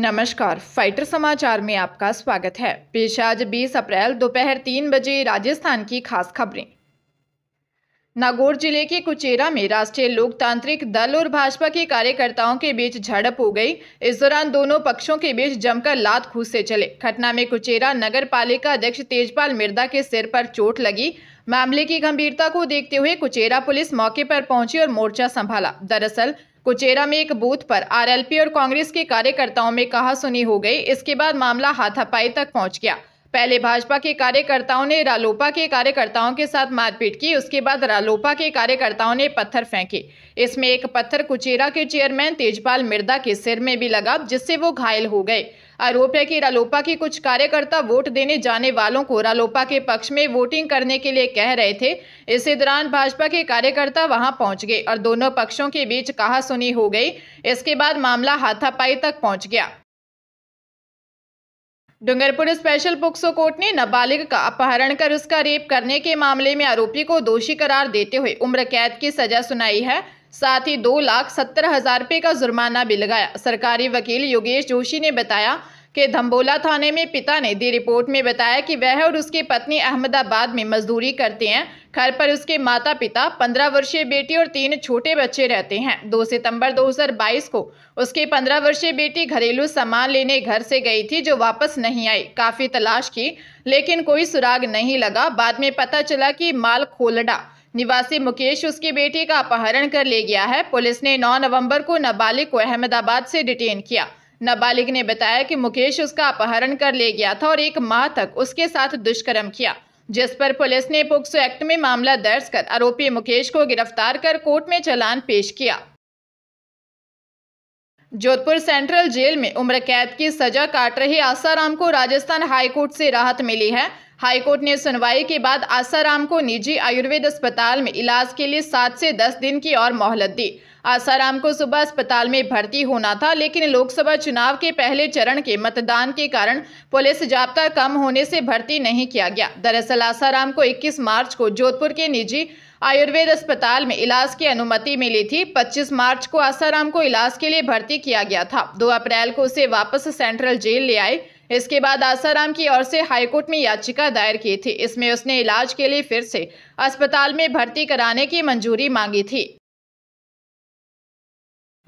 नमस्कार फाइटर समाचार में आपका स्वागत है पेश आज 20 अप्रैल दोपहर तीन बजे राजस्थान की खास खबरें नागौर जिले के कुचेरा में राष्ट्रीय लोकतांत्रिक दल और भाजपा के कार्यकर्ताओं के बीच झड़प हो गई इस दौरान दोनों पक्षों के बीच जमकर लात से चले घटना में कुचेरा नगर पालिका अध्यक्ष तेजपाल मिर्दा के सिर पर चोट लगी मामले की गंभीरता को देखते हुए कुचेरा पुलिस मौके पर पहुंची और मोर्चा संभाला दरअसल कुचेरा में एक बूथ पर आरएलपी और कांग्रेस के कार्यकर्ताओं में कहा सुनी हो गई इसके बाद मामला हाथापाई तक पहुंच गया पहले भाजपा के कार्यकर्ताओं ने रालोपा के कार्यकर्ताओं के साथ मारपीट की उसके बाद रालोपा के कार्यकर्ताओं ने पत्थर फेंके इसमें एक पत्थर कुचेरा के चेयरमैन तेजपाल मिर्दा के सिर में भी लगा जिससे वो घायल हो गए आरोप है कि रालोपा के कुछ कार्यकर्ता वोट देने जाने वालों को रालोपा के पक्ष में वोटिंग करने के लिए कह रहे थे इसी दौरान भाजपा के कार्यकर्ता वहां पहुंच गए और दोनों पक्षों के बीच कहा सुनी हो गई इसके बाद मामला हाथापाई तक पहुंच गया डूंगरपुर स्पेशल पोक्सो कोर्ट ने नाबालिग का अपहरण कर उसका रेप करने के मामले में आरोपी को दोषी करार देते हुए उम्र कैद की सजा सुनाई है साथ ही दो लाख सत्तर हज़ार रुपये का जुर्माना भी लगाया सरकारी वकील योगेश जोशी ने बताया कि धम्बोला थाने में पिता ने दी रिपोर्ट में बताया कि वह और उसकी पत्नी अहमदाबाद में मजदूरी करते हैं घर पर उसके माता पिता पंद्रह वर्षीय बेटी और तीन छोटे बच्चे रहते हैं दो सितंबर 2022 को उसकी पंद्रह वर्षीय बेटी घरेलू सामान लेने घर से गई थी जो वापस नहीं आई काफ़ी तलाश की लेकिन कोई सुराग नहीं लगा बाद में पता चला कि माल खोलडा निवासी मुकेश उसके बेटे का अपहरण कर ले गया है पुलिस ने 9 नवंबर को नाबालिग को अहमदाबाद से डिटेन किया नाबालिग ने बताया कि मुकेश उसका अपहरण कर ले गया था और एक माह तक उसके साथ दुष्कर्म किया जिस पर पुलिस ने पोक्सो एक्ट में मामला दर्ज कर आरोपी मुकेश को गिरफ्तार कर कोर्ट में चलान पेश किया जोधपुर सेंट्रल जेल में उम्र कैद की सजा काट रहे आसाराम को राजस्थान हाईकोर्ट से राहत मिली है हाईकोर्ट ने सुनवाई के बाद आसाराम को निजी आयुर्वेद अस्पताल में इलाज के लिए सात से दस दिन की और मोहलत दी आसाराम को सुबह अस्पताल में भर्ती होना था लेकिन लोकसभा चुनाव के पहले चरण के मतदान के कारण पुलिस जाब्ता कम होने से भर्ती नहीं किया गया दरअसल आसाराम को 21 मार्च को जोधपुर के निजी आयुर्वेद अस्पताल में इलाज की अनुमति मिली थी 25 मार्च को आसाराम को इलाज के लिए भर्ती किया गया था दो अप्रैल को उसे वापस सेंट्रल जेल ले आए इसके बाद आसाराम की ओर से हाईकोर्ट में याचिका दायर की थी इसमें उसने इलाज के लिए फिर से अस्पताल में भर्ती कराने की मंजूरी मांगी थी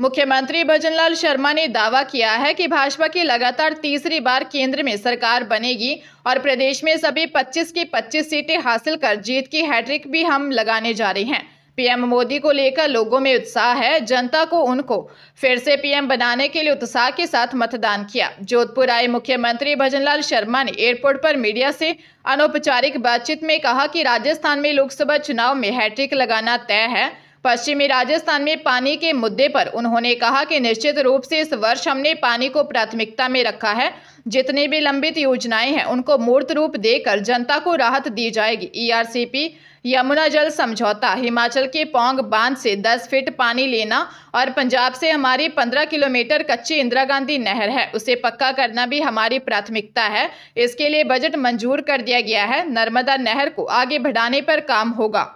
मुख्यमंत्री भजनलाल शर्मा ने दावा किया है कि भाजपा की लगातार तीसरी बार केंद्र में सरकार बनेगी और प्रदेश में सभी 25 की 25 सीटें हासिल कर जीत की हैट्रिक भी हम लगाने जा रहे हैं पीएम मोदी को लेकर लोगों में उत्साह है जनता को उनको फिर से पीएम बनाने के लिए उत्साह के साथ मतदान किया जोधपुर आए मुख्यमंत्री भजनलाल शर्मा ने एयरपोर्ट पर मीडिया से अनौपचारिक बातचीत में कहा कि राजस्थान में लोकसभा चुनाव में हैट्रिक लगाना तय है पश्चिमी राजस्थान में पानी के मुद्दे पर उन्होंने कहा कि निश्चित रूप से इस वर्ष हमने पानी को प्राथमिकता में रखा है जितनी भी लंबित योजनाएं हैं उनको मूर्त रूप देकर जनता को राहत दी जाएगी ईआरसीपी e यमुना जल समझौता हिमाचल के पोंग बांध से 10 फीट पानी लेना और पंजाब से हमारी 15 किलोमीटर कच्ची इंदिरा गांधी नहर है उसे पक्का करना भी हमारी प्राथमिकता है इसके लिए बजट मंजूर कर दिया गया है नर्मदा नहर को आगे बढ़ाने पर काम होगा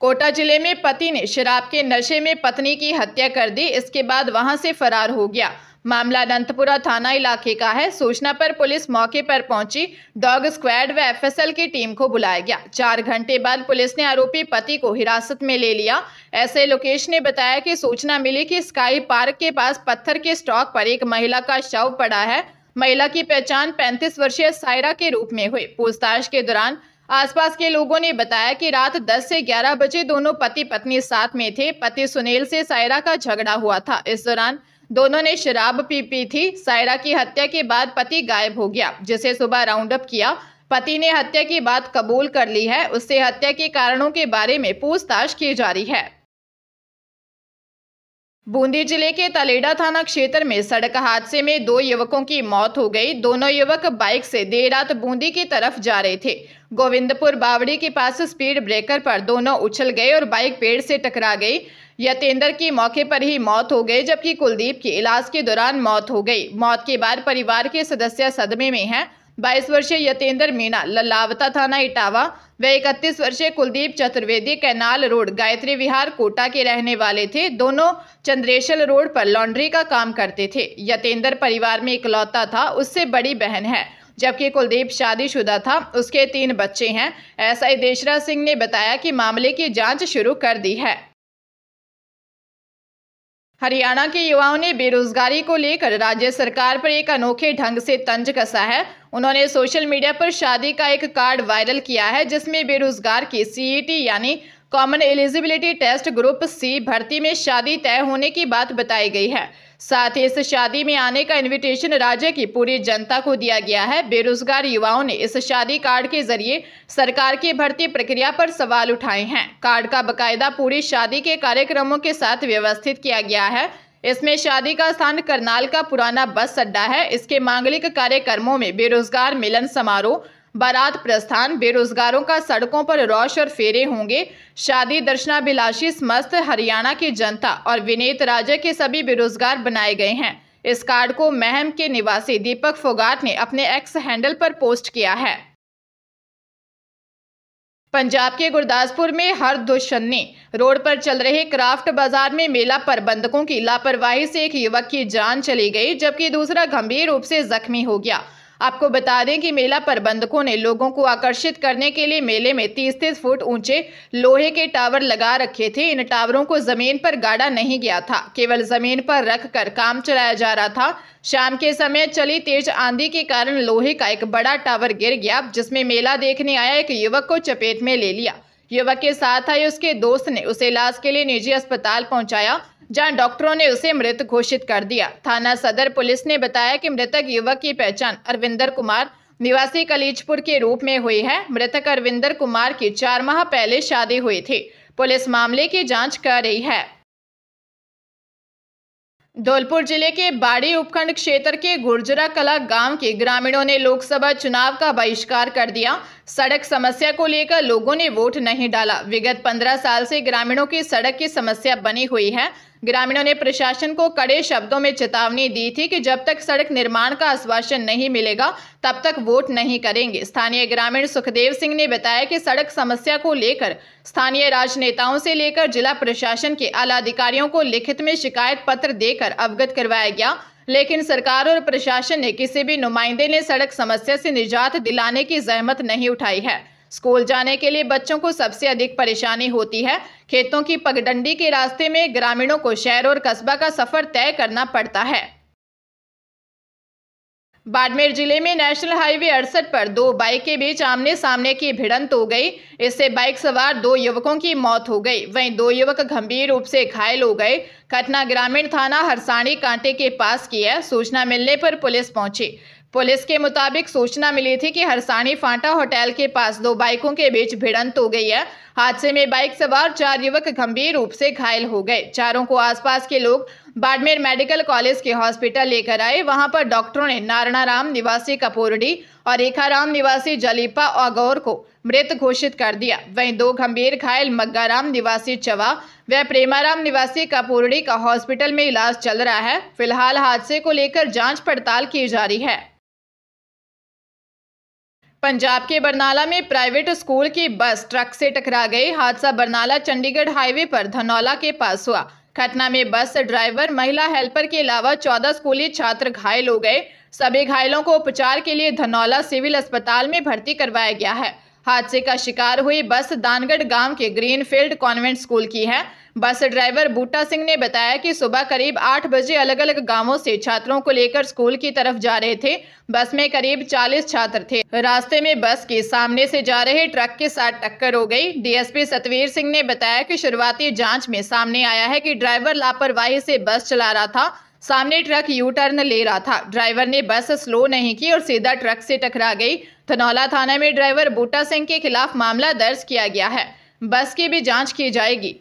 कोटा जिले में पति ने शराब के नशे में पत्नी की हत्या कर दी इसके बाद वहां से फरार हो गया मामला अनंतपुरा थाना इलाके का है सूचना पर पुलिस मौके पर पहुंची डॉग स्क्वाड व एफएसएल की टीम को बुलाया गया चार घंटे बाद पुलिस ने आरोपी पति को हिरासत में ले लिया ऐसे लोकेश ने बताया कि सूचना मिली कि स्काई पार्क के पास पत्थर के स्टॉक पर एक महिला का शव पड़ा है महिला की पहचान पैंतीस वर्षीय सायरा के रूप में हुई पूछताछ के दौरान आसपास के लोगों ने बताया कि रात 10 से 11 बजे दोनों पति पत्नी साथ में थे पति सुनील से सायरा का झगड़ा हुआ था इस दौरान दोनों ने शराब पी पी थी सायरा की हत्या के बाद पति गायब हो गया जिसे सुबह राउंड अप किया पति ने हत्या की बात कबूल कर ली है उससे हत्या के कारणों के बारे में पूछताछ की जा रही है बूंदी जिले के तलेडा थाना क्षेत्र में सड़क हादसे में दो युवकों की मौत हो गई दोनों युवक बाइक से देर रात बूंदी की तरफ जा रहे थे गोविंदपुर बावड़ी के पास स्पीड ब्रेकर पर दोनों उछल गए और बाइक पेड़ से टकरा गई यतेंद्र की मौके पर ही मौत हो गई जबकि कुलदीप की इलाज के दौरान मौत हो गई मौत के बाद परिवार के सदस्य सदमे में हैं बाईस वर्षीय यतेंद्र मीणा ललावता थाना इटावा व इकतीस वर्षीय कुलदीप चतुर्वेदी कैनाल रोड गायत्री विहार कोटा के रहने वाले थे दोनों चंद्रेशल रोड पर लॉन्ड्री का काम करते थे यतेंद्र परिवार में इकलौता था उससे बड़ी बहन है जबकि कुलदीप शादीशुदा था उसके तीन बच्चे हैं एसआई देशरा सिंह ने बताया कि मामले की जांच शुरू कर दी है हरियाणा के युवाओं ने बेरोजगारी को लेकर राज्य सरकार पर एक अनोखे ढंग से तंज कसा है उन्होंने सोशल मीडिया पर शादी का एक कार्ड वायरल किया है जिसमें बेरोजगार की सीईटी e यानी common eligibility test group C भर्ती में शादी तय होने की बात बताई गई है साथ ही इस शादी में आने का इनविटेशन राज्य की पूरी जनता को दिया गया है बेरोजगार युवाओं ने इस शादी कार्ड के जरिए सरकार की भर्ती प्रक्रिया पर सवाल उठाए हैं कार्ड का बकायदा पूरी शादी के कार्यक्रमों के साथ व्यवस्थित किया गया है इसमें शादी का स्थान करनाल का पुराना बस अड्डा है इसके मांगलिक कार्यक्रमों में बेरोजगार मिलन समारोह बारात प्रस्थान बेरोजगारों का सड़कों पर रोश और फेरे होंगे शादी बिलाशी समस्त हरियाणा की जनता और विनीत राज्य के सभी बेरोजगार बनाए गए हैं इस कार्ड को महम के निवासी दीपक फोगाट ने अपने एक्स हैंडल पर पोस्ट किया है पंजाब के गुरदासपुर में हर दुशन्नी रोड पर चल रहे क्राफ्ट बाजार में मेला प्रबंधकों की लापरवाही से एक युवक की जान चली गई जबकि दूसरा गंभीर रूप से जख्मी हो गया आपको बता दें कि मेला प्रबंधकों ने लोगों को आकर्षित करने के लिए मेले में तीस तीस फुट ऊंचे लोहे के टावर लगा रखे थे इन टावरों को जमीन पर गाड़ा नहीं गया था केवल जमीन पर रख कर काम चलाया जा रहा था शाम के समय चली तेज आंधी के कारण लोहे का एक बड़ा टावर गिर गया जिसमें मेला देखने आया एक युवक को चपेट में ले लिया युवक के साथ आए उसके दोस्त ने उसे इलाज के लिए निजी अस्पताल पहुंचाया जहां डॉक्टरों ने उसे मृत घोषित कर दिया थाना सदर पुलिस ने बताया कि मृतक युवक की पहचान अरविंदर कुमार निवासी कलीजपुर के रूप में हुई है मृतक अरविंदर कुमार की चार माह पहले शादी हुई थी पुलिस मामले की जाँच कर रही है धौलपुर जिले के बाड़ी उपखंड क्षेत्र के गुर्जरा कला गांव के ग्रामीणों ने लोकसभा चुनाव का बहिष्कार कर दिया सड़क समस्या को लेकर लोगों ने वोट नहीं डाला विगत पंद्रह साल से ग्रामीणों की सड़क की समस्या बनी हुई है ग्रामीणों ने प्रशासन को कड़े शब्दों में चेतावनी दी थी कि जब तक सड़क निर्माण का आश्वासन नहीं मिलेगा तब तक वोट नहीं करेंगे स्थानीय ग्रामीण सुखदेव सिंह ने बताया कि सड़क समस्या को लेकर स्थानीय राजनेताओं से लेकर जिला प्रशासन के आला अधिकारियों को लिखित में शिकायत पत्र देकर अवगत करवाया गया लेकिन सरकार और प्रशासन ने किसी भी नुमाइंदे ने सड़क समस्या से निजात दिलाने की जहमत नहीं उठाई है स्कूल जाने के लिए बच्चों को सबसे अधिक परेशानी होती है खेतों की पगडंडी के रास्ते में ग्रामीणों को शहर और कस्बा का सफर तय करना पड़ता है बाड़मेर जिले में नेशनल हाईवे अड़सठ पर दो बाइक के बीच आमने सामने की भिड़ंत हो गई इससे बाइक सवार दो युवकों की मौत हो गई वहीं दो युवक गंभीर रूप से घायल हो गए घटना ग्रामीण थाना हरसाणी कांटे के पास की है सूचना मिलने पर पुलिस पहुंची पुलिस के मुताबिक सूचना मिली थी कि हरसाणी फांटा होटल के पास दो बाइकों के बीच भिड़ंत हो गई है हादसे में बाइक सवार चार युवक गंभीर रूप से घायल हो गए चारों को आसपास के लोग बाड़मेर मेडिकल कॉलेज के हॉस्पिटल लेकर आए वहां पर डॉक्टरों ने नारायणाराम निवासी कपूरडी और रेखाराम निवासी जलीपा और गौर को मृत घोषित कर दिया वहीं दो गंभीर घायल मग्गाराम निवासी चवा व प्रेमाराम निवासी कपूरडी का हॉस्पिटल में इलाज चल रहा है फिलहाल हादसे को लेकर जाँच पड़ताल की जा रही है पंजाब के बरनाला में प्राइवेट स्कूल की बस ट्रक से टकरा गई हादसा बरनाला चंडीगढ़ हाईवे पर धनौला के पास हुआ घटना में बस ड्राइवर महिला हेल्पर के अलावा चौदह स्कूली छात्र घायल हो गए सभी घायलों को उपचार के लिए धनौला सिविल अस्पताल में भर्ती करवाया गया है हादसे का शिकार हुई बस दानगढ़ गांव के ग्रीनफील्ड कॉन्वेंट स्कूल की है बस ड्राइवर बूटा सिंह ने बताया कि सुबह करीब आठ बजे अलग अलग गांवों से छात्रों को लेकर स्कूल की तरफ जा रहे थे बस में करीब चालीस छात्र थे रास्ते में बस के सामने से जा रहे ट्रक के साथ टक्कर हो गई डीएसपी सतवीर सिंह ने बताया कि शुरुआती जांच में सामने आया है कि ड्राइवर लापरवाही से बस चला रहा था सामने ट्रक यू टर्न ले रहा था ड्राइवर ने बस स्लो नहीं की और सीधा ट्रक से टकरा गई थनौला थाना में ड्राइवर बूटा सिंह के खिलाफ मामला दर्ज किया गया है बस की भी जाँच की जाएगी